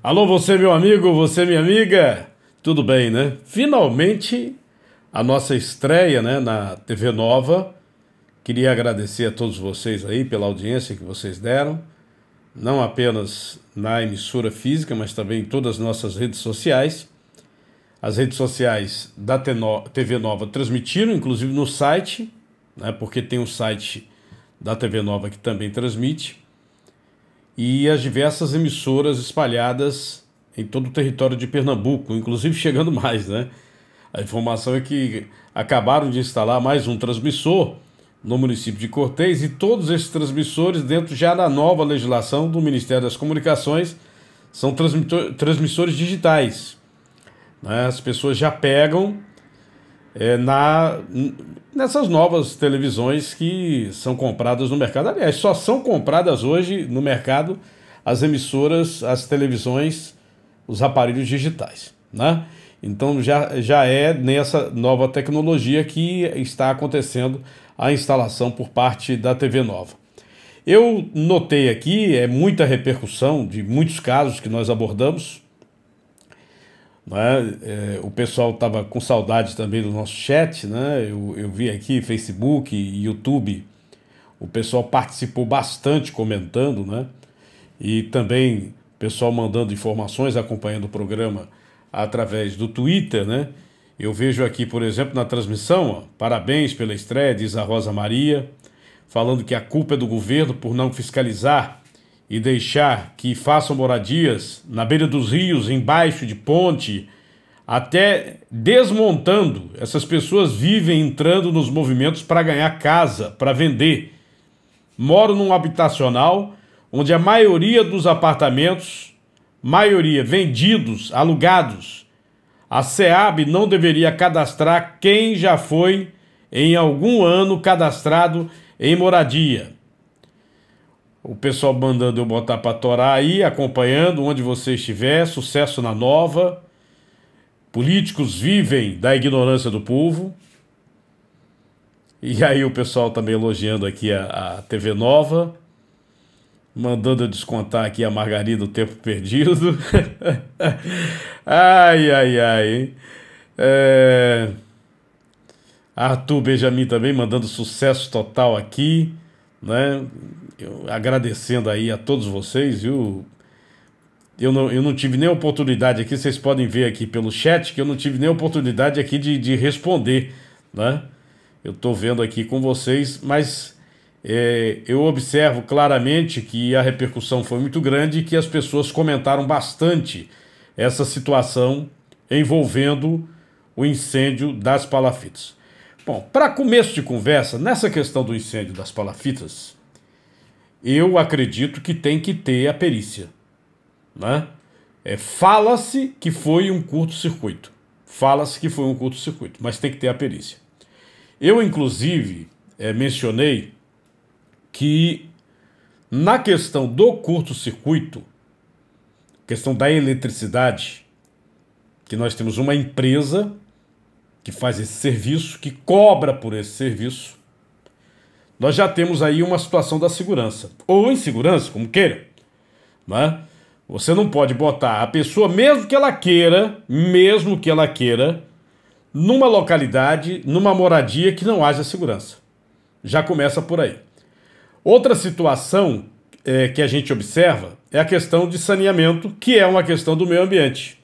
Alô, você, meu amigo, você, minha amiga. Tudo bem, né? Finalmente a nossa estreia né, na TV Nova. Queria agradecer a todos vocês aí pela audiência que vocês deram, não apenas na emissora física, mas também em todas as nossas redes sociais. As redes sociais da TV Nova transmitiram, inclusive no site, né, porque tem um site da TV Nova que também transmite e as diversas emissoras espalhadas em todo o território de Pernambuco, inclusive chegando mais, né? A informação é que acabaram de instalar mais um transmissor no município de Cortês e todos esses transmissores, dentro já da nova legislação do Ministério das Comunicações, são transmissores digitais. Né? As pessoas já pegam é, na, nessas novas televisões que são compradas no mercado. Aliás, só são compradas hoje no mercado as emissoras, as televisões, os aparelhos digitais. Né? Então já, já é nessa nova tecnologia que está acontecendo a instalação por parte da TV Nova. Eu notei aqui é muita repercussão de muitos casos que nós abordamos, né? É, o pessoal estava com saudade também do nosso chat, né? Eu, eu vi aqui Facebook, YouTube, o pessoal participou bastante comentando, né? E também o pessoal mandando informações, acompanhando o programa através do Twitter, né? Eu vejo aqui, por exemplo, na transmissão, ó, parabéns pela estreia, diz a Rosa Maria, falando que a culpa é do governo por não fiscalizar e deixar que façam moradias na beira dos rios, embaixo de ponte, até desmontando. Essas pessoas vivem entrando nos movimentos para ganhar casa, para vender. Moro num habitacional onde a maioria dos apartamentos, maioria vendidos, alugados, a SEAB não deveria cadastrar quem já foi em algum ano cadastrado em moradia. O pessoal mandando eu botar para torar aí, acompanhando onde você estiver, sucesso na nova. Políticos vivem da ignorância do povo. E aí o pessoal também elogiando aqui a, a TV Nova, mandando eu descontar aqui a Margarida o tempo perdido. ai, ai, ai. É... Arthur Benjamin também mandando sucesso total aqui né? Eu, agradecendo aí a todos vocês, viu? Eu não, eu não tive nem oportunidade aqui, vocês podem ver aqui pelo chat que eu não tive nem oportunidade aqui de, de responder, né? Eu estou vendo aqui com vocês, mas é, eu observo claramente que a repercussão foi muito grande e que as pessoas comentaram bastante essa situação envolvendo o incêndio das palafitas. Bom, para começo de conversa, nessa questão do incêndio das palafitas, eu acredito que tem que ter a perícia. Né? É, Fala-se que foi um curto-circuito. Fala-se que foi um curto-circuito, mas tem que ter a perícia. Eu, inclusive, é, mencionei que na questão do curto-circuito, questão da eletricidade, que nós temos uma empresa que faz esse serviço, que cobra por esse serviço, nós já temos aí uma situação da segurança. Ou insegurança, como queira. Né? Você não pode botar a pessoa, mesmo que ela queira, mesmo que ela queira, numa localidade, numa moradia que não haja segurança. Já começa por aí. Outra situação é, que a gente observa é a questão de saneamento, que é uma questão do meio ambiente.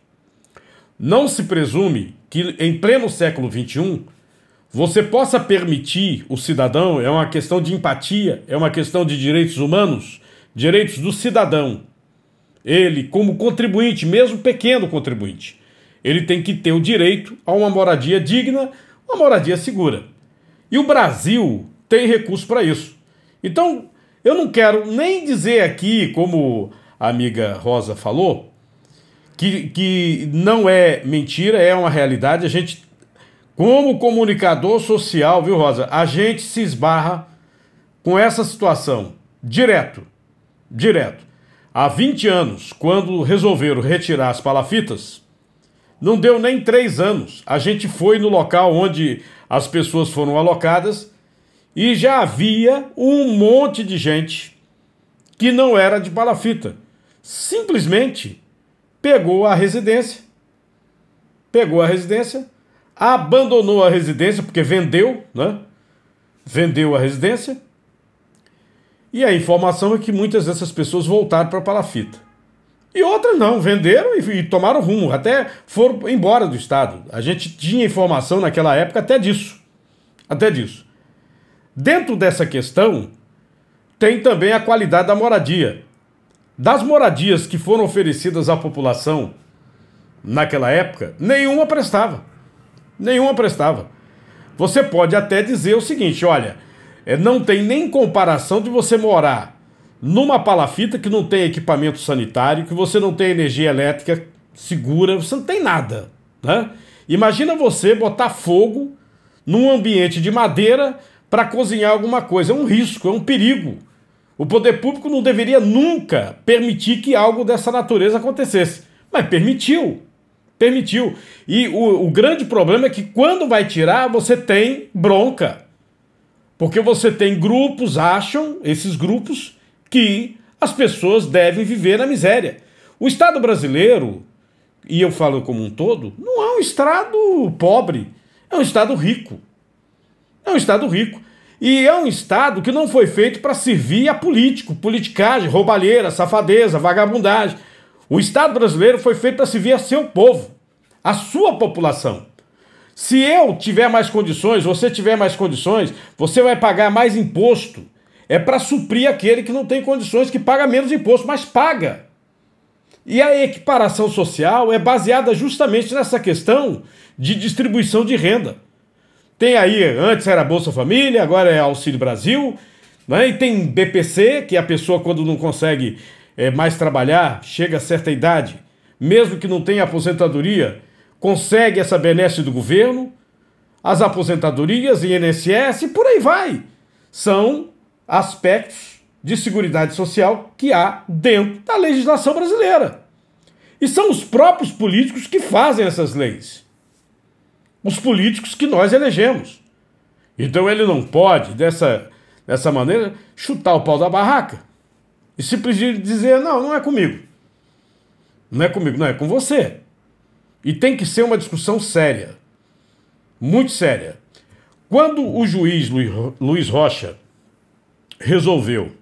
Não se presume que em pleno século XXI você possa permitir o cidadão, é uma questão de empatia, é uma questão de direitos humanos, direitos do cidadão. Ele, como contribuinte, mesmo pequeno contribuinte, ele tem que ter o direito a uma moradia digna, uma moradia segura. E o Brasil tem recurso para isso. Então, eu não quero nem dizer aqui, como a amiga Rosa falou, que, que não é mentira, é uma realidade. A gente, como comunicador social, viu, Rosa? A gente se esbarra com essa situação direto. Direto. Há 20 anos, quando resolveram retirar as palafitas, não deu nem três anos. A gente foi no local onde as pessoas foram alocadas e já havia um monte de gente que não era de palafita. Simplesmente pegou a residência, pegou a residência, abandonou a residência, porque vendeu, né? Vendeu a residência. E a informação é que muitas dessas pessoas voltaram para Palafita. E outras não, venderam e, e, tomaram rumo, até foram embora do estado. A gente tinha informação naquela época até disso. Até disso. Dentro dessa questão, tem também a qualidade da moradia. Das moradias que foram oferecidas à população naquela época, nenhuma prestava. Nenhuma prestava. Você pode até dizer o seguinte: olha, é, não tem nem comparação de você morar numa palafita que não tem equipamento sanitário, que você não tem energia elétrica segura, você não tem nada. Né? Imagina você botar fogo num ambiente de madeira para cozinhar alguma coisa. É um risco, é um perigo. O poder público não deveria nunca permitir que algo dessa natureza acontecesse. Mas permitiu. Permitiu. E o, o grande problema é que quando vai tirar, você tem bronca. Porque você tem grupos, acham, esses grupos, que as pessoas devem viver na miséria. O Estado brasileiro, e eu falo como um todo, não é um Estado pobre, é um Estado rico. É um Estado rico. E é um Estado que não foi feito para servir a político, politicagem, roubalheira, safadeza, vagabundagem. O Estado brasileiro foi feito para servir a seu povo, a sua população. Se eu tiver mais condições, você tiver mais condições, você vai pagar mais imposto. É para suprir aquele que não tem condições, que paga menos imposto, mas paga. E a equiparação social é baseada justamente nessa questão de distribuição de renda. Tem aí, antes era Bolsa Família, agora é Auxílio Brasil. Né? E tem BPC, que a pessoa, quando não consegue é, mais trabalhar, chega a certa idade, mesmo que não tenha aposentadoria, consegue essa benesse do governo. As aposentadorias, INSS e por aí vai. São aspectos de segurança social que há dentro da legislação brasileira. E são os próprios políticos que fazem essas leis os políticos que nós elegemos. Então ele não pode, dessa, dessa maneira, chutar o pau da barraca e simplesmente dizer: não, não é comigo. Não é comigo, não é com você. E tem que ser uma discussão séria, muito séria. Quando o juiz Luiz Rocha resolveu,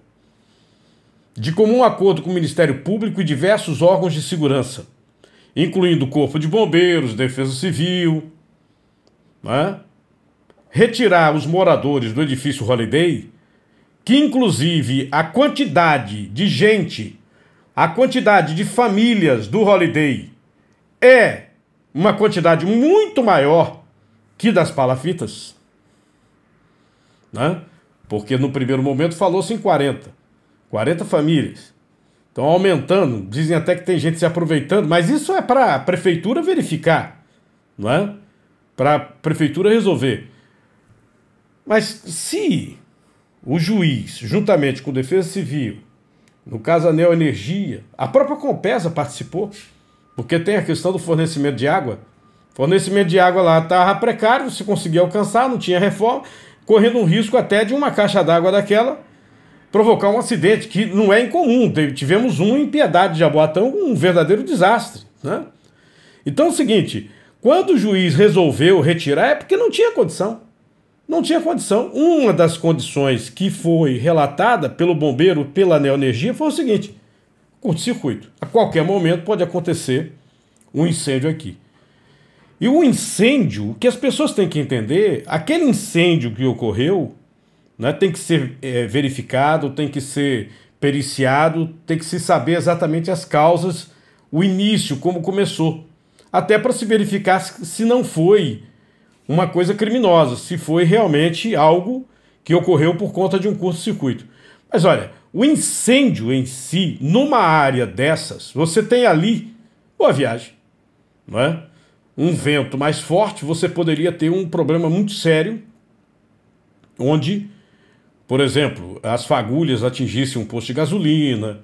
de comum acordo com o Ministério Público e diversos órgãos de segurança, incluindo o Corpo de Bombeiros, Defesa Civil, né, retirar os moradores do edifício Holiday, que inclusive a quantidade de gente, a quantidade de famílias do Holiday é uma quantidade muito maior que das palafitas, né? Porque no primeiro momento falou-se em 40, 40 famílias. estão aumentando, dizem até que tem gente se aproveitando, mas isso é para a prefeitura verificar, não é? para a prefeitura resolver. Mas se o juiz, juntamente com Defesa Civil, no caso a Neoenergia, a própria Compesa participou, porque tem a questão do fornecimento de água. Fornecimento de água lá estava precário, se conseguia alcançar, não tinha reforma, correndo um risco até de uma caixa d'água daquela provocar um acidente, que não é incomum. Tivemos um em Piedade de Jaboatão, um verdadeiro desastre. Né? Então é o seguinte, quando o juiz resolveu retirar, é porque não tinha condição. Não tinha condição. Uma das condições que foi relatada pelo bombeiro, pela Neoenergia, foi o seguinte: curto-circuito. A qualquer momento pode acontecer um incêndio aqui. E o incêndio, o que as pessoas têm que entender, aquele incêndio que ocorreu né, tem que ser é, verificado, tem que ser periciado, tem que se saber exatamente as causas, o início, como começou até para se verificar se não foi uma coisa criminosa, se foi realmente algo que ocorreu por conta de um curto-circuito. Mas olha, o incêndio em si, numa área dessas, você tem ali boa viagem, não é? Um vento mais forte, você poderia ter um problema muito sério, onde, por exemplo, as fagulhas atingissem um posto de gasolina,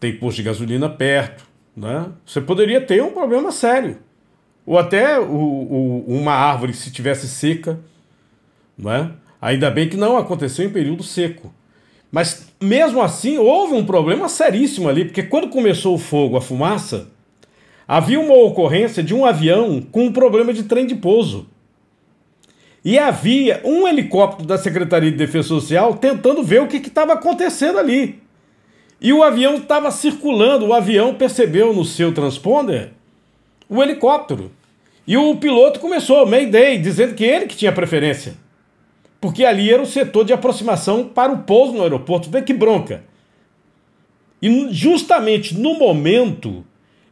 tem posto de gasolina perto, né? Você poderia ter um problema sério. Ou até o, o, uma árvore, se tivesse seca. Né? Ainda bem que não aconteceu em período seco. Mas mesmo assim, houve um problema seríssimo ali, porque quando começou o fogo, a fumaça, havia uma ocorrência de um avião com um problema de trem de pouso. E havia um helicóptero da Secretaria de Defesa Social tentando ver o que estava acontecendo ali. E o avião estava circulando, o avião percebeu no seu transponder o helicóptero. E o piloto começou, Mayday, dizendo que ele que tinha preferência. Porque ali era o setor de aproximação para o pouso no aeroporto. Vê que bronca. E justamente no momento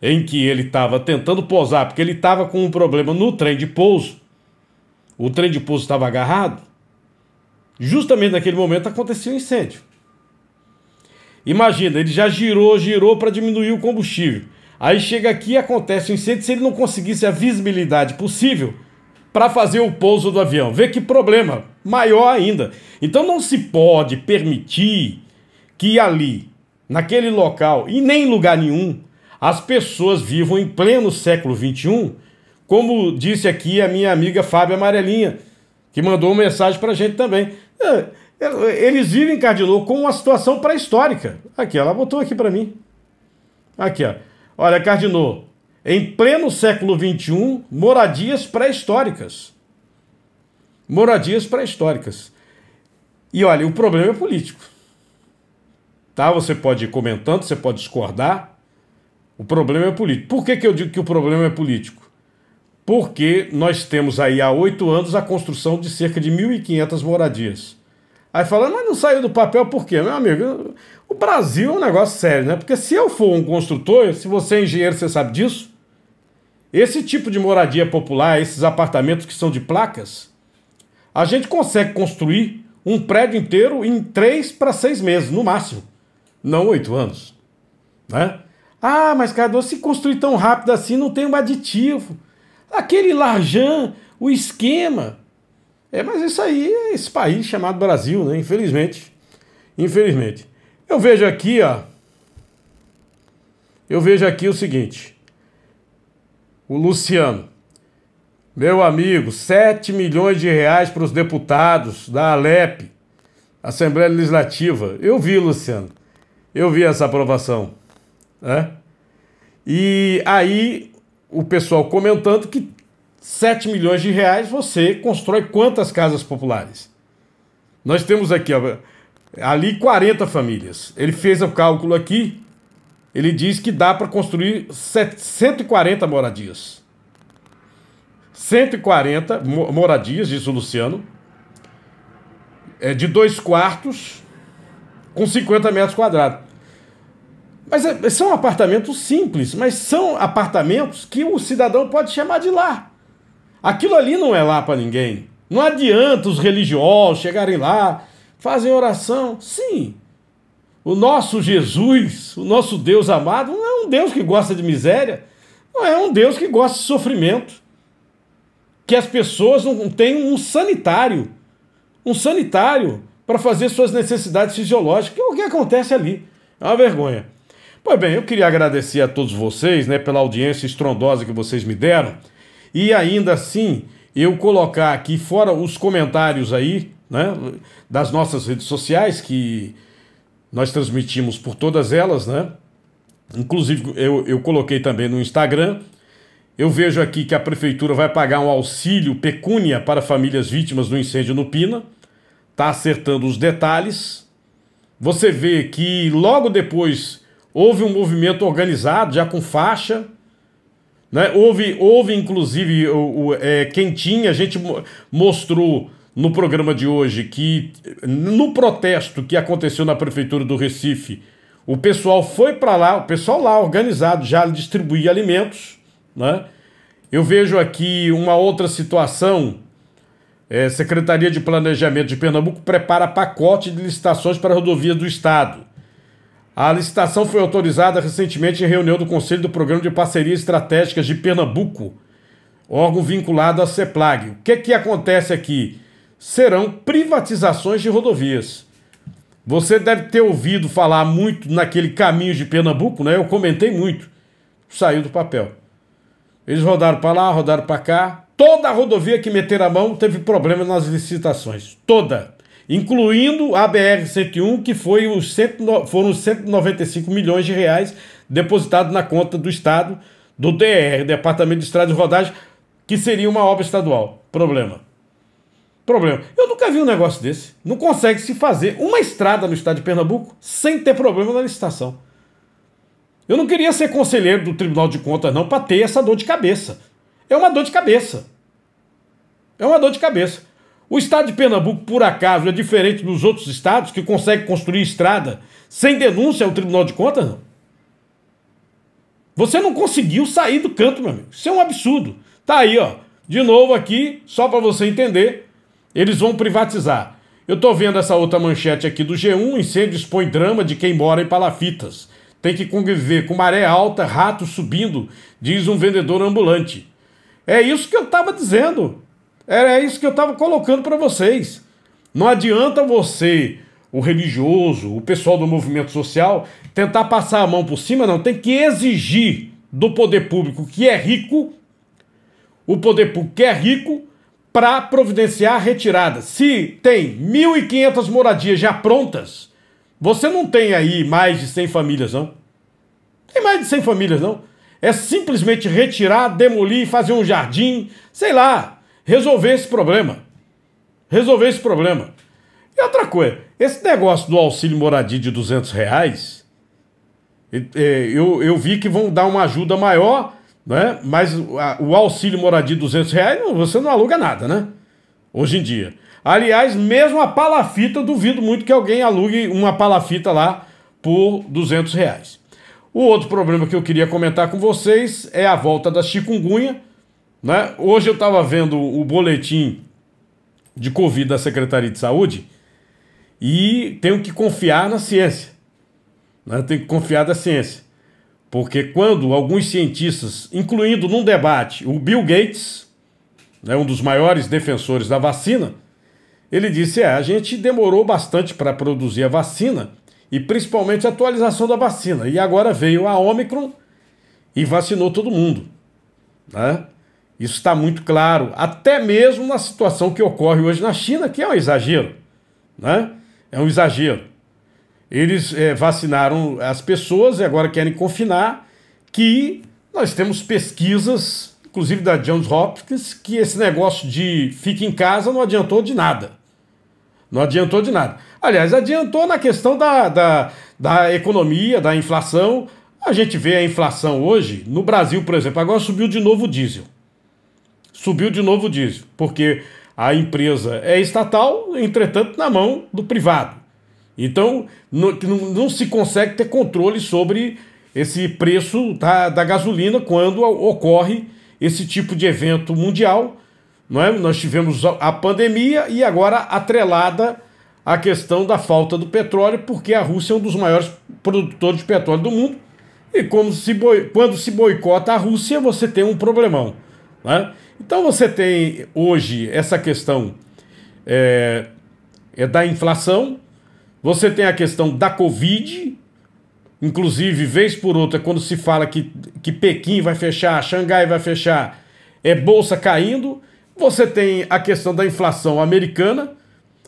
em que ele estava tentando pousar, porque ele estava com um problema no trem de pouso, o trem de pouso estava agarrado, justamente naquele momento aconteceu o um incêndio. Imagina, ele já girou, girou para diminuir o combustível. Aí chega aqui e acontece o um incêndio se ele não conseguisse a visibilidade possível para fazer o pouso do avião. Vê que problema, maior ainda. Então não se pode permitir que ali, naquele local e nem em lugar nenhum, as pessoas vivam em pleno século XXI, como disse aqui a minha amiga Fábia Amarelinha, que mandou uma mensagem para a gente também. É, eles vivem, Cardilô, com uma situação pré-histórica. Aqui, ela botou aqui para mim. Aqui, ó. Olha, Cardinô, em pleno século XXI, moradias pré-históricas. Moradias pré-históricas. E olha, o problema é político. Tá? Você pode ir comentando, você pode discordar. O problema é político. Por que, que eu digo que o problema é político? Porque nós temos aí há oito anos a construção de cerca de 1.500 moradias Aí falando, mas não saiu do papel por quê? Meu amigo, o Brasil é um negócio sério, né? Porque se eu for um construtor, se você é engenheiro, você sabe disso. Esse tipo de moradia popular, esses apartamentos que são de placas, a gente consegue construir um prédio inteiro em três para seis meses, no máximo. Não oito anos. Né? Ah, mas Cardoso, se construir tão rápido assim, não tem um aditivo. Aquele larjan, o esquema. É, mas isso aí é esse país chamado Brasil, né? Infelizmente. Infelizmente. Eu vejo aqui, ó. Eu vejo aqui o seguinte. O Luciano. Meu amigo, 7 milhões de reais para os deputados da Alep, Assembleia Legislativa. Eu vi, Luciano. Eu vi essa aprovação. Né? E aí o pessoal comentando que 7 milhões de reais, você constrói quantas casas populares? Nós temos aqui, ó, ali 40 famílias. Ele fez o cálculo aqui, ele diz que dá para construir 140 moradias. 140 moradias, diz o Luciano, é de dois quartos com 50 metros quadrados. Mas é, são apartamentos simples, mas são apartamentos que o cidadão pode chamar de lar. Aquilo ali não é lá para ninguém. Não adianta os religiosos chegarem lá, fazem oração. Sim, o nosso Jesus, o nosso Deus amado, não é um Deus que gosta de miséria, não é um Deus que gosta de sofrimento. Que as pessoas não têm um sanitário, um sanitário para fazer suas necessidades fisiológicas, é o que acontece ali. É uma vergonha. Pois bem, eu queria agradecer a todos vocês né, pela audiência estrondosa que vocês me deram. E ainda assim, eu colocar aqui, fora os comentários aí, né, das nossas redes sociais, que nós transmitimos por todas elas, né? Inclusive, eu, eu coloquei também no Instagram. Eu vejo aqui que a prefeitura vai pagar um auxílio pecúnia para famílias vítimas do incêndio no Pina. Tá acertando os detalhes. Você vê que logo depois houve um movimento organizado, já com faixa, né? Houve, houve, inclusive, o, o, é, quem tinha, a gente mostrou no programa de hoje que no protesto que aconteceu na prefeitura do Recife, o pessoal foi para lá, o pessoal lá organizado já distribuía alimentos, né? Eu vejo aqui uma outra situação. É, Secretaria de Planejamento de Pernambuco prepara pacote de licitações para rodovias do estado. A licitação foi autorizada recentemente em reunião do Conselho do Programa de Parcerias Estratégicas de Pernambuco, órgão vinculado à CEPLAG. O que, é que acontece aqui? Serão privatizações de rodovias. Você deve ter ouvido falar muito naquele caminho de Pernambuco, né? Eu comentei muito. Saiu do papel. Eles rodaram para lá, rodaram para cá. Toda a rodovia que meteram a mão teve problemas nas licitações. Toda incluindo a BR-101, que foi os cento, foram 195 milhões de reais depositados na conta do Estado, do DR, Departamento de Estradas e Rodagem, que seria uma obra estadual. Problema. Problema. Eu nunca vi um negócio desse. Não consegue se fazer uma estrada no estado de Pernambuco sem ter problema na licitação. Eu não queria ser conselheiro do Tribunal de Contas, não, para ter essa dor de cabeça. É uma dor de cabeça. É uma dor de cabeça. O estado de Pernambuco, por acaso, é diferente dos outros estados que consegue construir estrada sem denúncia ao Tribunal de Contas? Não? Você não conseguiu sair do canto, meu amigo. Isso é um absurdo. Tá aí, ó. De novo aqui, só para você entender, eles vão privatizar. Eu tô vendo essa outra manchete aqui do G1, incêndio expõe drama de quem mora em Palafitas. Tem que conviver com maré alta, rato subindo, diz um vendedor ambulante. É isso que eu estava dizendo. Era isso que eu estava colocando para vocês. Não adianta você, o religioso, o pessoal do movimento social, tentar passar a mão por cima, não. Tem que exigir do poder público que é rico, o poder público que é rico, para providenciar retirada. Se tem 1.500 moradias já prontas, você não tem aí mais de 100 famílias, não. Tem mais de 100 famílias, não. É simplesmente retirar, demolir, fazer um jardim, sei lá, resolver esse problema. Resolver esse problema. E outra coisa, esse negócio do auxílio moradia de 200 reais, é, eu, eu vi que vão dar uma ajuda maior, né? mas o auxílio moradia de 200 reais, você não aluga nada, né? Hoje em dia. Aliás, mesmo a palafita, duvido muito que alguém alugue uma palafita lá por 200 reais. O outro problema que eu queria comentar com vocês é a volta da chikungunya, né? Hoje eu estava vendo o boletim de Covid da Secretaria de Saúde e tenho que confiar na ciência. Né? Tenho que confiar na ciência. Porque quando alguns cientistas, incluindo num debate o Bill Gates, né, um dos maiores defensores da vacina, ele disse: é, a gente demorou bastante para produzir a vacina e principalmente a atualização da vacina. E agora veio a Omicron e vacinou todo mundo. Né? Isso está muito claro, até mesmo na situação que ocorre hoje na China, que é um exagero. Né? É um exagero. Eles é, vacinaram as pessoas e agora querem confinar, que nós temos pesquisas, inclusive da Johns Hopkins, que esse negócio de fique em casa não adiantou de nada. Não adiantou de nada. Aliás, adiantou na questão da, da, da economia, da inflação. A gente vê a inflação hoje, no Brasil, por exemplo, agora subiu de novo o diesel subiu de novo o diesel, porque a empresa é estatal, entretanto, na mão do privado. Então, não, não se consegue ter controle sobre esse preço da, da gasolina quando ocorre esse tipo de evento mundial. Não é? Nós tivemos a pandemia e agora atrelada a questão da falta do petróleo, porque a Rússia é um dos maiores produtores de petróleo do mundo. E como se boi... quando se boicota a Rússia, você tem um problemão. Né? Então você tem hoje essa questão é, é da inflação, você tem a questão da Covid, inclusive, vez por outra, quando se fala que, que Pequim vai fechar, Xangai vai fechar, é bolsa caindo. Você tem a questão da inflação americana,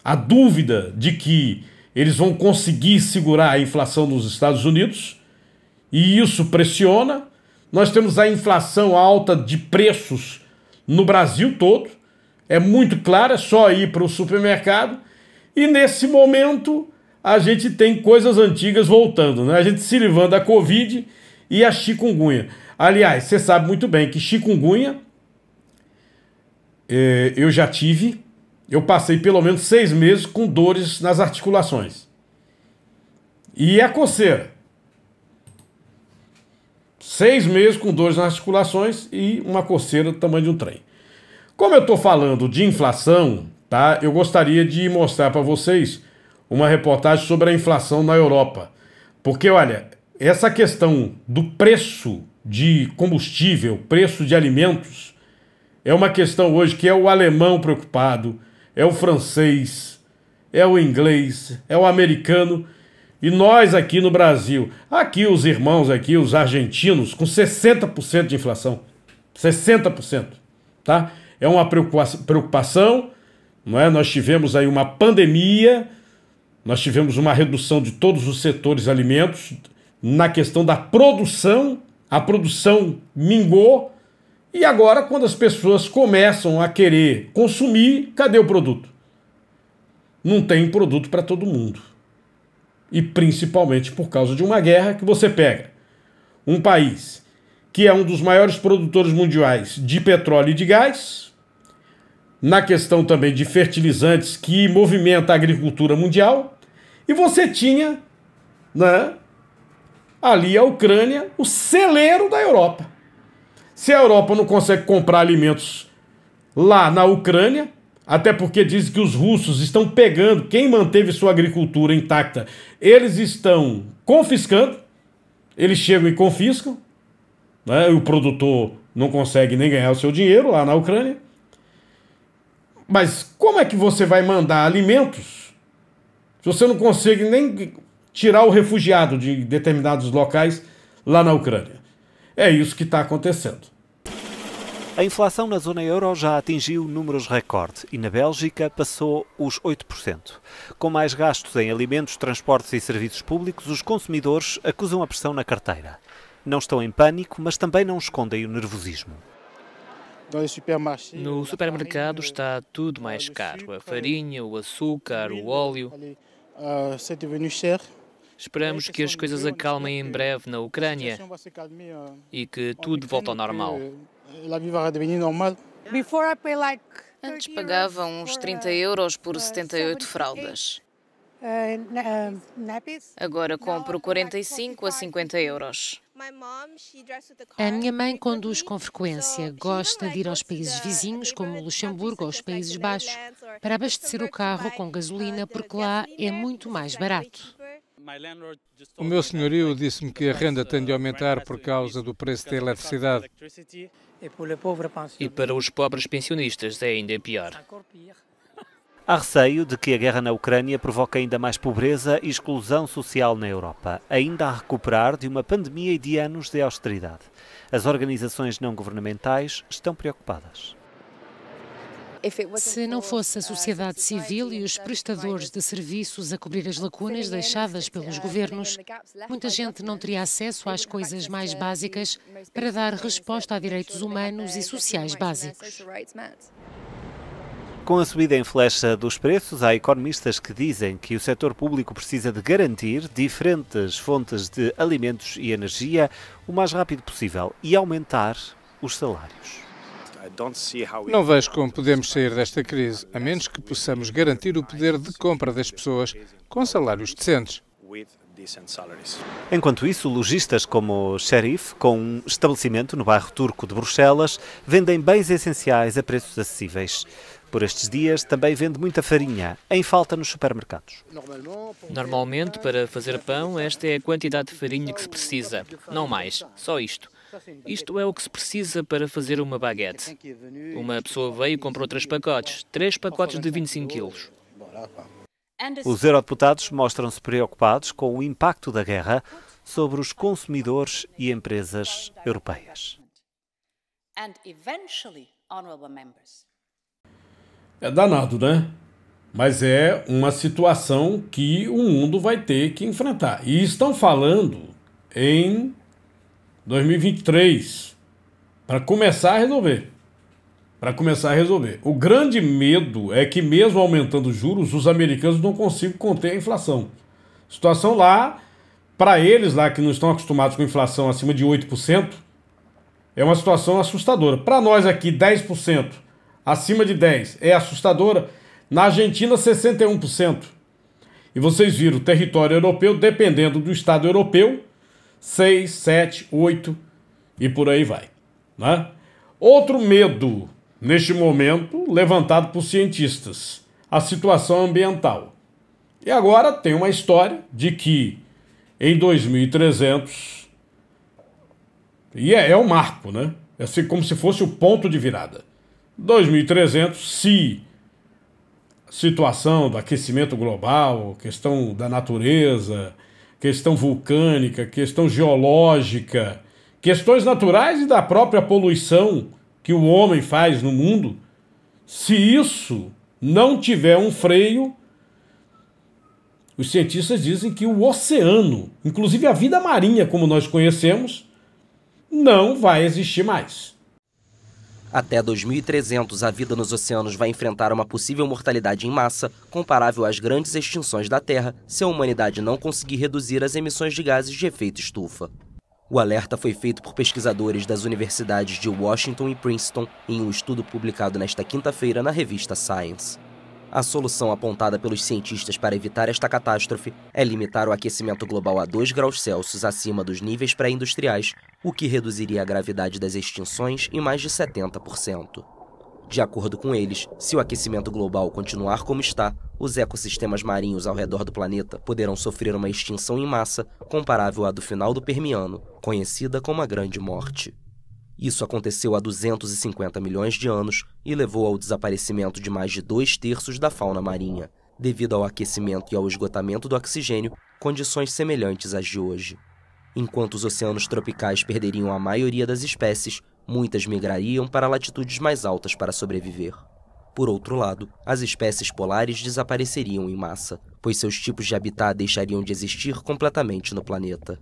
a dúvida de que eles vão conseguir segurar a inflação nos Estados Unidos, e isso pressiona. Nós temos a inflação alta de preços no Brasil todo, é muito clara, é só ir para o supermercado. E nesse momento a gente tem coisas antigas voltando, né? A gente se livrando da Covid e a chikungunya. Aliás, você sabe muito bem que chikungunya é, eu já tive, eu passei pelo menos seis meses com dores nas articulações. E a coceira. Seis meses com dores nas articulações e uma coceira do tamanho de um trem. Como eu estou falando de inflação, tá? Eu gostaria de mostrar para vocês uma reportagem sobre a inflação na Europa. Porque, olha, essa questão do preço de combustível, preço de alimentos, é uma questão hoje que é o alemão preocupado, é o francês, é o inglês, é o americano e nós aqui no Brasil, aqui os irmãos aqui, os argentinos, com 60% de inflação. 60%, tá? É uma preocupação, não é? Nós tivemos aí uma pandemia, nós tivemos uma redução de todos os setores alimentos na questão da produção, a produção mingou, e agora quando as pessoas começam a querer consumir, cadê o produto? Não tem produto para todo mundo e principalmente por causa de uma guerra que você pega um país que é um dos maiores produtores mundiais de petróleo e de gás, na questão também de fertilizantes que movimenta a agricultura mundial, e você tinha né, ali a Ucrânia, o celeiro da Europa. Se a Europa não consegue comprar alimentos lá na Ucrânia, até porque diz que os russos estão pegando quem manteve sua agricultura intacta. Eles estão confiscando, eles chegam e confiscam, né? o produtor não consegue nem ganhar o seu dinheiro lá na Ucrânia. Mas como é que você vai mandar alimentos se você não consegue nem tirar o refugiado de determinados locais lá na Ucrânia? É isso que está acontecendo. A inflação na zona euro já atingiu números recorde e na Bélgica passou os 8%. Com mais gastos em alimentos, transportes e serviços públicos, os consumidores acusam a pressão na carteira. Não estão em pânico, mas também não escondem o nervosismo. No supermercado está tudo mais caro: a farinha, o açúcar, o óleo. Esperamos que as coisas acalmem em breve na Ucrânia e que tudo volte ao normal. Antes pagavam uns 30 uh, euros por 78 uh, fraldas. Agora compro 45 a 50 euros. A minha mãe conduz com frequência, gosta de ir aos países vizinhos, como Luxemburgo ou os Países Baixos, para abastecer o carro com uh, gasolina, porque lá é muito mais barato. O meu senhorio disse-me que a renda tem de aumentar por causa do preço da eletricidade. E para os pobres pensionistas é ainda pior. Há receio de que a guerra na Ucrânia provoque ainda mais pobreza e exclusão social na Europa, ainda a recuperar de uma pandemia e de anos de austeridade. As organizações não governamentais estão preocupadas. Se não fosse a uh, sociedade civil e os prestadores de serviços a cobrir as lacunas deixadas pelos uh, governos, muita gente não teria acesso às coisas mais básicas para dar resposta a direitos humanos e sociais básicos. Com a subida em flecha dos preços, há economistas que dizem que o setor público precisa de garantir diferentes fontes de alimentos e energia o mais rápido possível e aumentar os salários. Não vejo como podemos sair desta crise, a menos que possamos garantir o poder de compra das pessoas com salários decentes. Enquanto isso, lojistas como o Sheriff, com um estabelecimento no bairro turco de Bruxelas, vendem bens essenciais a preços acessíveis. Por estes dias também vende muita farinha, em falta nos supermercados. Normalmente, para fazer pão, esta é a quantidade de farinha que se precisa, não mais, só isto. Isto é o que se precisa para fazer uma baguete. Uma pessoa veio e comprou três pacotes, três pacotes de 25 quilos. Os eurodeputados mostram-se preocupados com o impacto da guerra sobre os consumidores e empresas europeias. É danado, né? Mas é uma situação que o mundo vai ter que enfrentar. E estão falando em 2023 para começar a resolver. Para começar a resolver. O grande medo é que, mesmo aumentando juros, os americanos não consigam conter a inflação. situação lá, para eles lá que não estão acostumados com inflação acima de 8%, é uma situação assustadora. Para nós aqui, 10%, acima de 10% é assustadora. Na Argentina, 61%. E vocês viram, o território europeu, dependendo do Estado europeu, 6, 7, 8 e por aí vai. Né? Outro medo, neste momento, levantado por cientistas: a situação ambiental. E agora tem uma história de que em 2300, e é, é marco, né? É assim, como se fosse o ponto de virada. 2300, se situação do aquecimento global, questão da natureza, questão vulcânica, questão geológica, questões naturais e da própria poluição que o homem faz no mundo, se isso não tiver um freio, os cientistas dizem que o oceano, inclusive a vida marinha como nós conhecemos, não vai existir mais. Até 2300, a vida nos oceanos vai enfrentar uma possível mortalidade em massa, comparável às grandes extinções da Terra, se a humanidade não conseguir reduzir as emissões de gases de efeito estufa. O alerta foi feito por pesquisadores das universidades de Washington e Princeton em um estudo publicado nesta quinta-feira na revista Science. A solução apontada pelos cientistas para evitar esta catástrofe é limitar o aquecimento global a 2 graus Celsius acima dos níveis pré-industriais, o que reduziria a gravidade das extinções em mais de 70%. De acordo com eles, se o aquecimento global continuar como está, os ecossistemas marinhos ao redor do planeta poderão sofrer uma extinção em massa comparável à do final do Permiano, conhecida como a Grande Morte. Isso aconteceu há 250 milhões de anos e levou ao desaparecimento de mais de dois terços da fauna marinha, devido ao aquecimento e ao esgotamento do oxigênio, condições semelhantes às de hoje. Enquanto os oceanos tropicais perderiam a maioria das espécies, muitas migrariam para latitudes mais altas para sobreviver. Por outro lado, as espécies polares desapareceriam em massa, pois seus tipos de habitat deixariam de existir completamente no planeta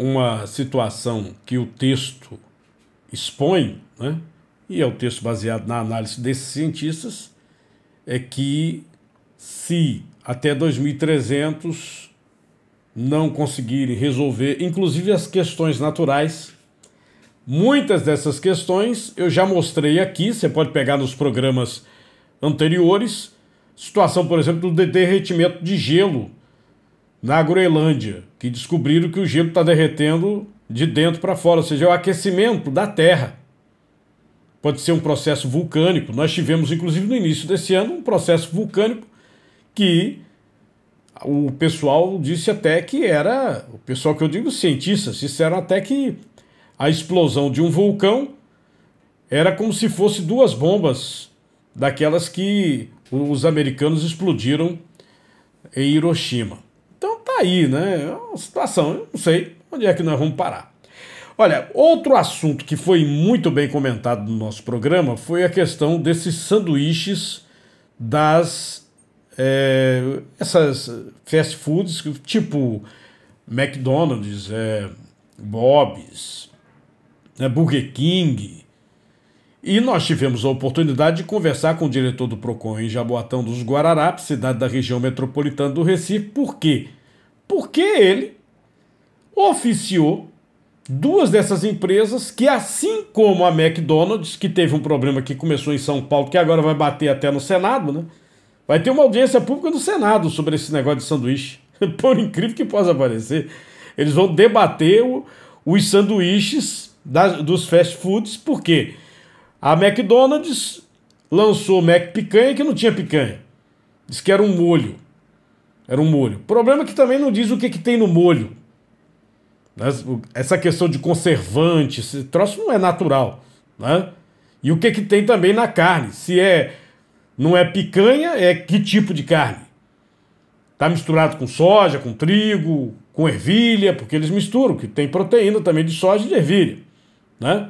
uma situação que o texto expõe, né, e é o texto baseado na análise desses cientistas, é que se até 2300 não conseguirem resolver, inclusive as questões naturais, muitas dessas questões eu já mostrei aqui, você pode pegar nos programas anteriores, situação, por exemplo, do derretimento de gelo na Groenlândia, que descobriram que o gelo está derretendo de dentro para fora, ou seja, é o aquecimento da Terra. Pode ser um processo vulcânico. Nós tivemos, inclusive, no início desse ano, um processo vulcânico que o pessoal disse até que era. O pessoal que eu digo, cientistas, disseram até que a explosão de um vulcão era como se fosse duas bombas daquelas que os americanos explodiram em Hiroshima aí, né? É uma situação, eu não sei onde é que nós vamos parar. Olha, outro assunto que foi muito bem comentado no nosso programa foi a questão desses sanduíches das é, essas fast foods tipo McDonald's, é, Bob's, é, Burger King. E nós tivemos a oportunidade de conversar com o diretor do PROCON em Jaboatão dos Guararapes, cidade da região metropolitana do Recife, porque quê? porque ele oficiou duas dessas empresas que, assim como a McDonald's, que teve um problema que começou em São Paulo, que agora vai bater até no Senado, né? Vai ter uma audiência pública no Senado sobre esse negócio de sanduíche. Por incrível que possa parecer, eles vão debater o, os sanduíches dos fast foods, porque a McDonald's lançou Mac Picanha que não tinha picanha. Diz que era um molho. Era um molho. O problema é que também não diz o que, que tem no molho. Né? Essa questão de conservante, esse troço não é natural. Né? E o que, que tem também na carne? Se é não é picanha, é que tipo de carne? Está misturado com soja, com trigo, com ervilha, porque eles misturam, que tem proteína também de soja e de ervilha. Né?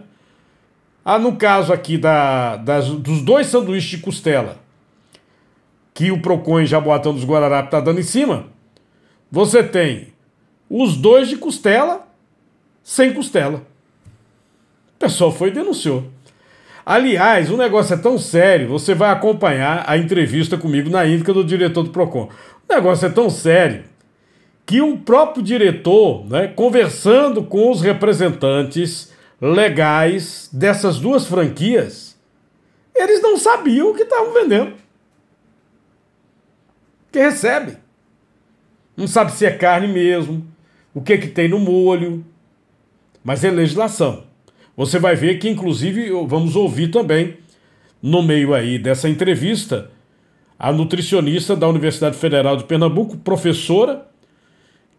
Ah, no caso aqui da, das, dos dois sanduíches de costela, que o PROCON em Jaboatão dos Guararapes está dando em cima, você tem os dois de costela sem costela. O pessoal foi e denunciou. Aliás, o negócio é tão sério, você vai acompanhar a entrevista comigo na índica do diretor do PROCON. O negócio é tão sério que o próprio diretor, né, conversando com os representantes legais dessas duas franquias, eles não sabiam o que estavam vendendo que recebe. Não sabe se é carne mesmo, o que, é que tem no molho. Mas é legislação. Você vai ver que, inclusive, vamos ouvir também, no meio aí dessa entrevista, a nutricionista da Universidade Federal de Pernambuco, professora,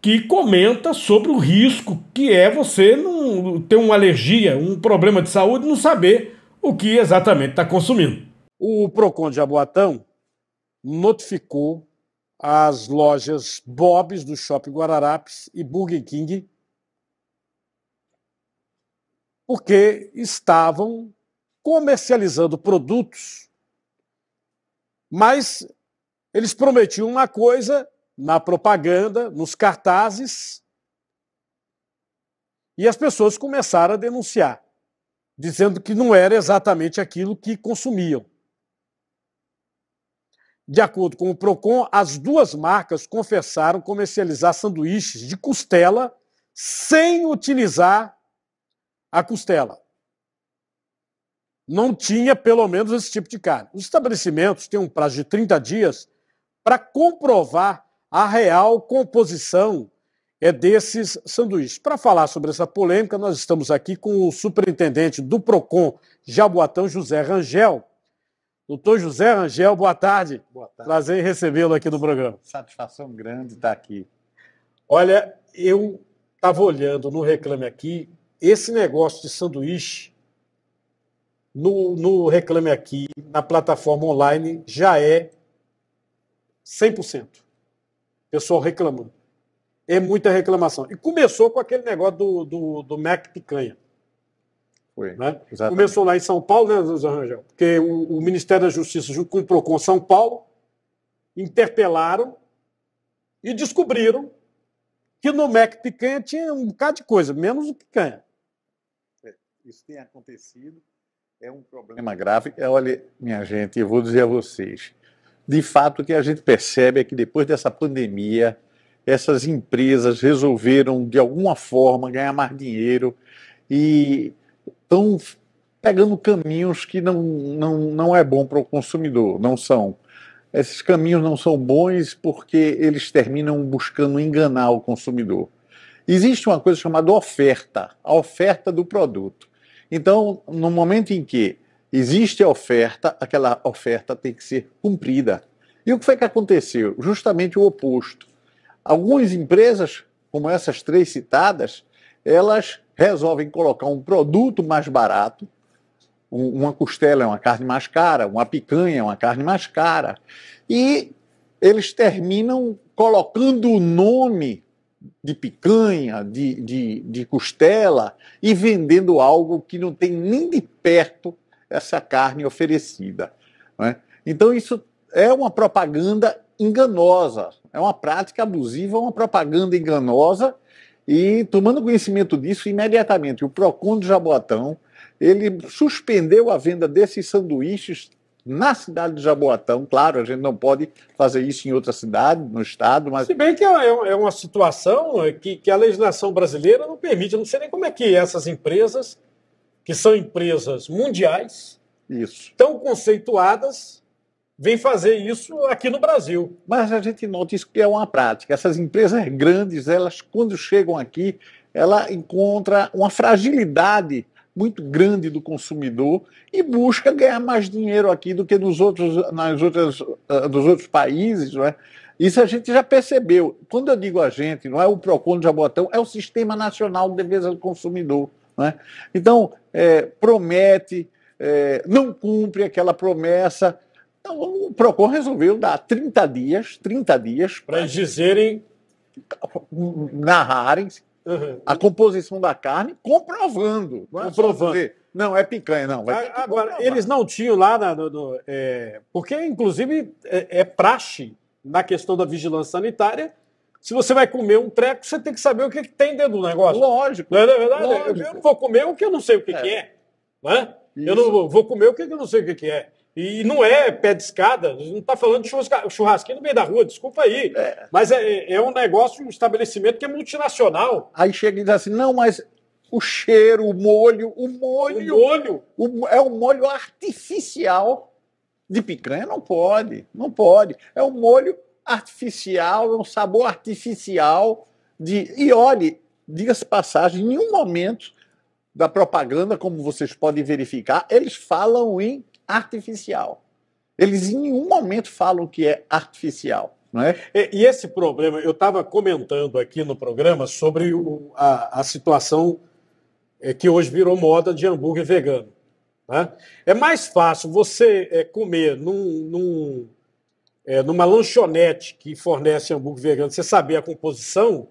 que comenta sobre o risco que é você não ter uma alergia, um problema de saúde, não saber o que exatamente está consumindo. O PROCON de Jaboatão notificou as lojas Bob's do Shopping Guararapes e Burger King, porque estavam comercializando produtos, mas eles prometiam uma coisa na propaganda, nos cartazes, e as pessoas começaram a denunciar, dizendo que não era exatamente aquilo que consumiam. De acordo com o Procon, as duas marcas confessaram comercializar sanduíches de costela sem utilizar a costela. Não tinha, pelo menos, esse tipo de carne. Os estabelecimentos têm um prazo de 30 dias para comprovar a real composição é desses sanduíches. Para falar sobre essa polêmica, nós estamos aqui com o superintendente do PROCON Jaboatão, José Rangel, Doutor José Rangel, boa tarde. Boa tarde. Prazer em recebê-lo aqui no programa. Satisfação grande estar aqui. Olha, eu estava olhando no Reclame Aqui, esse negócio de sanduíche no, no Reclame Aqui, na plataforma online, já é 100%. Pessoal reclamando. É muita reclamação. E começou com aquele negócio do, do, do Mac Picanha. Foi. Né? Começou lá em São Paulo, né, Zé Rangel? Porque o, o, Ministério da Justiça, cumprou com São Paulo, interpelaram e descobriram que no MEC picanha tinha um bocado de coisa, menos o picanha. É, isso tem acontecido, é um problema grave. É, olha, minha gente, eu vou dizer a vocês. De fato, o que a gente percebe é que depois dessa pandemia, essas empresas resolveram, de alguma forma, ganhar mais dinheiro e estão pegando caminhos que não, não, não é bom para o consumidor, não são. Esses caminhos não são bons porque eles terminam buscando enganar o consumidor. Existe uma coisa chamada oferta, a oferta do produto. Então, no momento em que existe a oferta, aquela oferta tem que ser cumprida. E o que foi que aconteceu? Justamente o oposto. Algumas empresas, como essas três citadas, elas resolvem colocar um produto mais barato. Uma costela é uma carne mais cara, uma picanha é uma carne mais cara. E eles terminam colocando o nome de picanha, de, de, de costela e vendendo algo que não tem nem de perto essa carne oferecida. Né? Então, isso é uma propaganda enganosa, é uma prática abusiva, uma propaganda enganosa e tomando conhecimento disso, imediatamente o Procon de Jaboatão, ele suspendeu a venda desses sanduíches na cidade de Jaboatão. Claro, a gente não pode fazer isso em outra cidade, no estado, mas. Se bem que é, é, é uma situação é, que, a legislação brasileira não permite. Eu não sei nem como é que essas empresas, que são empresas mundiais, isso. tão conceituadas, vem fazer isso aqui no Brasil. Mas a gente nota isso que é uma prática. Essas empresas grandes, elas quando chegam aqui, ela encontra uma fragilidade muito grande do consumidor e busca ganhar mais dinheiro aqui do que nos outros, nas outras, ah, dos outros países, não é? Isso a gente já percebeu. Quando eu digo a gente, não é o PROCON de Jabotão, é o Sistema Nacional de Defesa do Consumidor. Não é? Então, é, promete, é, não cumpre aquela promessa, então, o PROCON resolveu dar 30 dias, 30 dias... Para eles dizerem... Narrarem uhum. a composição da carne, comprovando. Não é comprovando. Dizer, não, é picanha, não. Agora, eles não tinham lá... Na, no, no, é, porque, inclusive, é, é praxe na questão da vigilância sanitária se você vai comer um treco, você tem que saber o que, tem dentro do negócio. Lógico. Não é, é verdade? Lógico. Eu não vou comer o que eu não sei o que é. Que é, é né? Eu não vou comer o que eu não sei o que é. E não é pé de escada, não está falando de churrasquinho no meio da rua, desculpa aí. É. Mas é, é, é um negócio, um estabelecimento que é multinacional. Aí chega e diz assim: não, mas o cheiro, o molho, o molho. O molho. O, é um molho artificial de picanha, não pode, não pode. É um molho artificial, é um sabor artificial. De, e olhe, diga-se passagem, em nenhum momento da propaganda, como vocês podem verificar, eles falam em artificial. Eles em nenhum momento falam que é artificial. É? E, e, esse problema, eu estava comentando aqui no programa sobre o, a, a, situação é, que hoje virou moda de hambúrguer vegano. Né? É mais fácil você é, comer num, num, é, numa lanchonete que fornece hambúrguer vegano, você saber a composição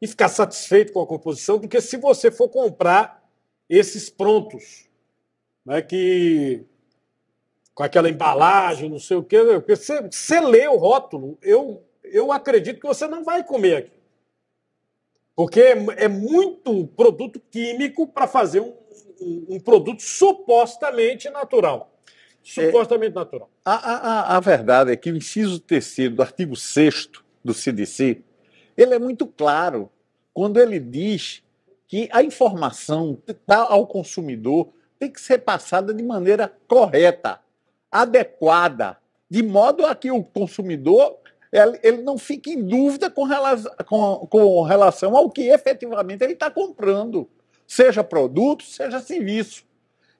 e ficar satisfeito com a composição, do que se você for comprar esses prontos, né, que com aquela embalagem, não sei o quê. Você, você lê o rótulo, eu, eu acredito que você não vai comer aqui. Porque é, é muito produto químico para fazer um, um, um, produto supostamente natural. Supostamente é, natural. A, a, a verdade é que o inciso terceiro do artigo 6 do CDC, ele é muito claro quando ele diz que a informação tá ao consumidor tem que ser passada de maneira correta adequada, de modo a que o consumidor ele não fique em dúvida com relação, com, com relação ao que efetivamente ele está comprando, seja produto, seja serviço.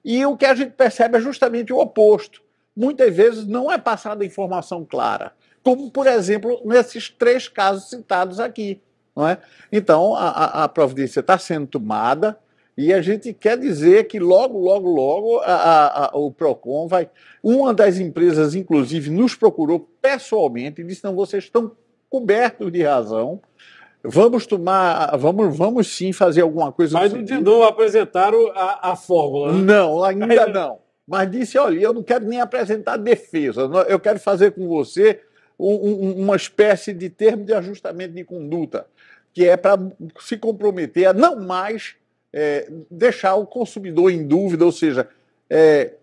E o que a gente percebe é justamente o oposto. Muitas vezes não é passada informação clara, como, por exemplo, nesses três casos citados aqui. Não é? Então, a, a providência está sendo tomada, e a gente quer dizer que logo, logo, logo a, a, a, o PROCON vai. Uma das empresas, inclusive, nos procurou pessoalmente e disse: não, vocês estão cobertos de razão. Vamos tomar, vamos, vamos sim fazer alguma coisa. Mas não de novo apresentaram a, a fórmula. Né? Não, ainda não. Mas disse: olha, eu não quero nem apresentar defesa, eu quero fazer com você um, um, uma espécie de termo de ajustamento de conduta, que é para se comprometer a não mais é, deixar o consumidor em dúvida, ou seja, é,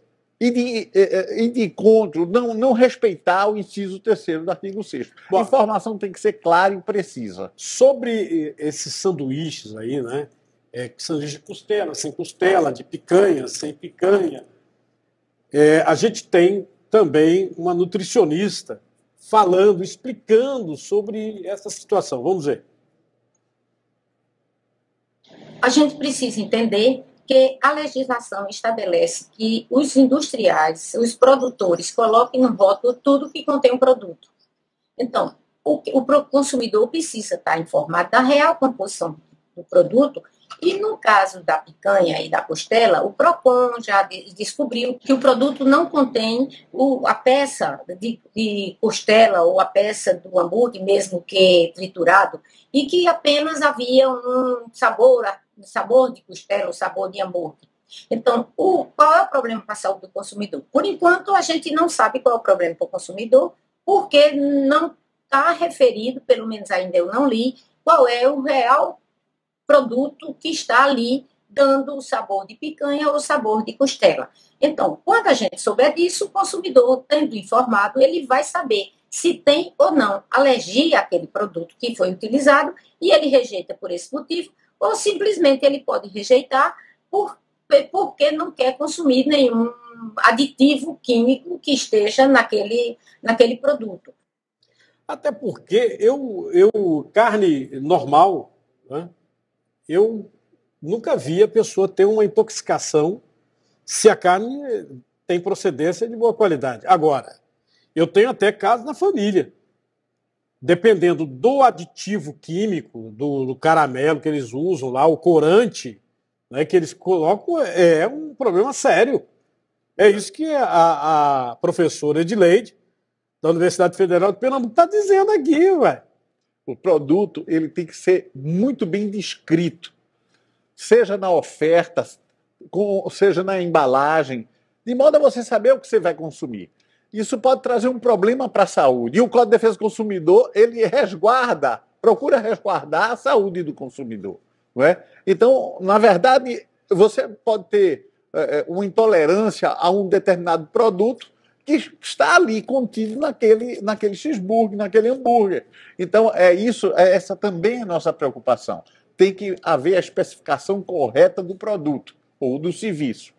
e de, e é, é, de, encontro, não, não respeitar o inciso terceiro do artigo 6 A informação tem que ser clara e precisa. Sobre esses sanduíches aí, né? É, são de costela, sem costela, de picanha, sem picanha. É, a gente tem também uma nutricionista falando, explicando sobre essa situação. Vamos ver a gente precisa entender que a legislação estabelece que os industriais, os produtores, coloquem no rótulo tudo que contém o produto. Então, o, o consumidor precisa estar informado da real composição do produto e no caso da picanha e da costela, o PROCON já descobriu que o produto não contém o, a peça de, de, costela ou a peça do hambúrguer, mesmo que triturado, e que apenas havia um sabor sabor de costela, o sabor de hambúrguer. Então, o, qual é o problema para a saúde do consumidor? Por enquanto, a gente não sabe qual é o problema para o consumidor, porque não está referido, pelo menos ainda eu não li, qual é o real produto que está ali dando o sabor de picanha ou o sabor de costela. Então, quando a gente souber disso, o consumidor, tendo informado, ele vai saber se tem ou não alergia àquele produto que foi utilizado e ele rejeita por esse motivo, ou simplesmente ele pode rejeitar por, porque não quer consumir nenhum aditivo químico que esteja naquele, naquele produto. Até porque eu, eu carne normal, né, eu nunca vi a pessoa ter uma intoxicação se a carne tem procedência de boa qualidade. Agora, eu tenho até casos na família dependendo do aditivo químico, do, do caramelo que eles usam lá, o corante né, que eles colocam, é, é um problema sério. É isso que a, a professora Edileide, da Universidade Federal de Pernambuco, está dizendo aqui, velho. O produto ele tem que ser muito bem descrito, seja na oferta, com, seja na embalagem, de modo a você saber o que você vai consumir isso pode trazer um problema para a saúde. E o Código de Defesa do Consumidor, ele resguarda, procura resguardar a saúde do consumidor. Não é? Então, na verdade, você pode ter é, é uma intolerância a um determinado produto que está ali contido naquele, naquele cheeseburger, naquele hambúrguer. Então, é isso, é, essa também é a nossa preocupação. Tem que haver a especificação correta do produto ou do serviço.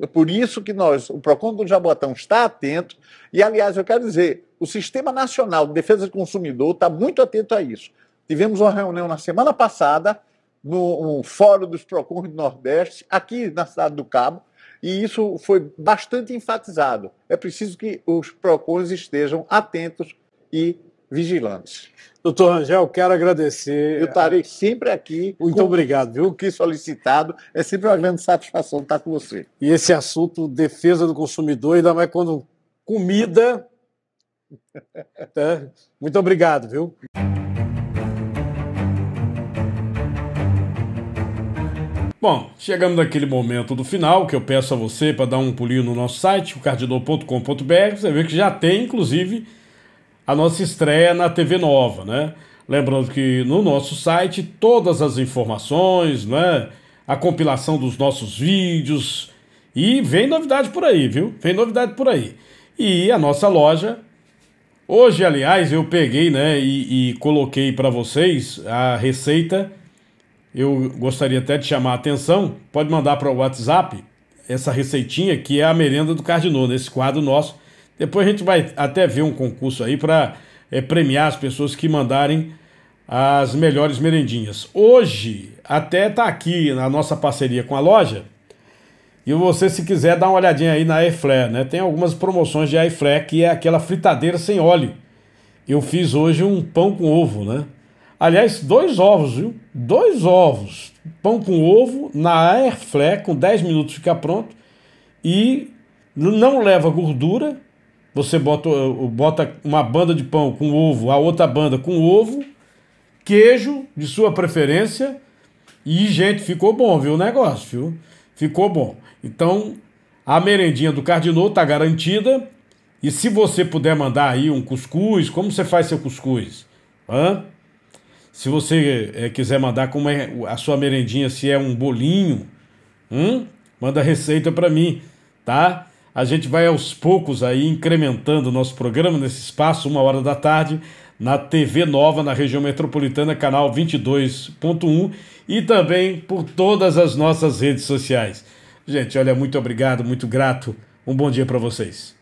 É por isso que nós, o PROCON do Jabotão está atento, e aliás, eu quero dizer, o Sistema Nacional de Defesa do Consumidor está muito atento a isso. Tivemos uma reunião na semana passada, no um Fórum dos PROCON do Nordeste, aqui na cidade do Cabo, e isso foi bastante enfatizado. É preciso que os PROCONs estejam atentos e vigilantes. Doutor Rangel, quero agradecer. Eu estarei eh, sempre aqui. Muito com, obrigado, viu? O que solicitado. É sempre uma grande satisfação estar com você. E esse assunto, defesa do consumidor, ainda mais quando comida. tá? Muito obrigado, viu? Bom, chegamos naquele momento do final que eu peço a você para dar um pulinho no nosso site, o cardidor.com.br. Você vê que já tem, inclusive a nossa estreia na TV Nova, né? Lembrando que no nosso site todas as informações, né? A compilação dos nossos vídeos e vem novidade por aí, viu? Vem novidade por aí. E a nossa loja Hoje, aliás, eu peguei, né, e, e coloquei para vocês a receita. Eu gostaria até de chamar a atenção. Pode mandar para o WhatsApp essa receitinha que é a merenda do Cardinô, nesse quadro nosso depois a gente vai até ver um concurso aí para é, eh, premiar as pessoas que mandarem as melhores merendinhas. Hoje, até está aqui na nossa parceria com a loja. E você, se quiser, dá uma olhadinha aí na Airflare, né? Tem algumas promoções de Airflare, que é aquela fritadeira sem óleo. Eu fiz hoje um pão com ovo, né? Aliás, dois ovos, viu? Dois ovos. Pão com ovo na Airflare, com 10 minutos fica pronto. E não leva gordura, você bota, eh, bota uma banda de pão com ovo, a outra banda com ovo, queijo de sua preferência. E, gente, ficou bom, viu o negócio, viu? Ficou bom. Então, a merendinha do Cardinô tá garantida. E se você puder mandar aí um cuscuz, como você faz seu cuscuz? Hã? Se você é, quiser mandar como é a sua merendinha, se é um bolinho, hum? manda receita para mim, tá? A gente vai aos poucos aí incrementando o nosso programa nesse espaço, uma hora da tarde, na TV Nova, na região metropolitana, canal 22.1 e também por todas as nossas redes sociais. Gente, olha, muito obrigado, muito grato. Um bom dia para vocês.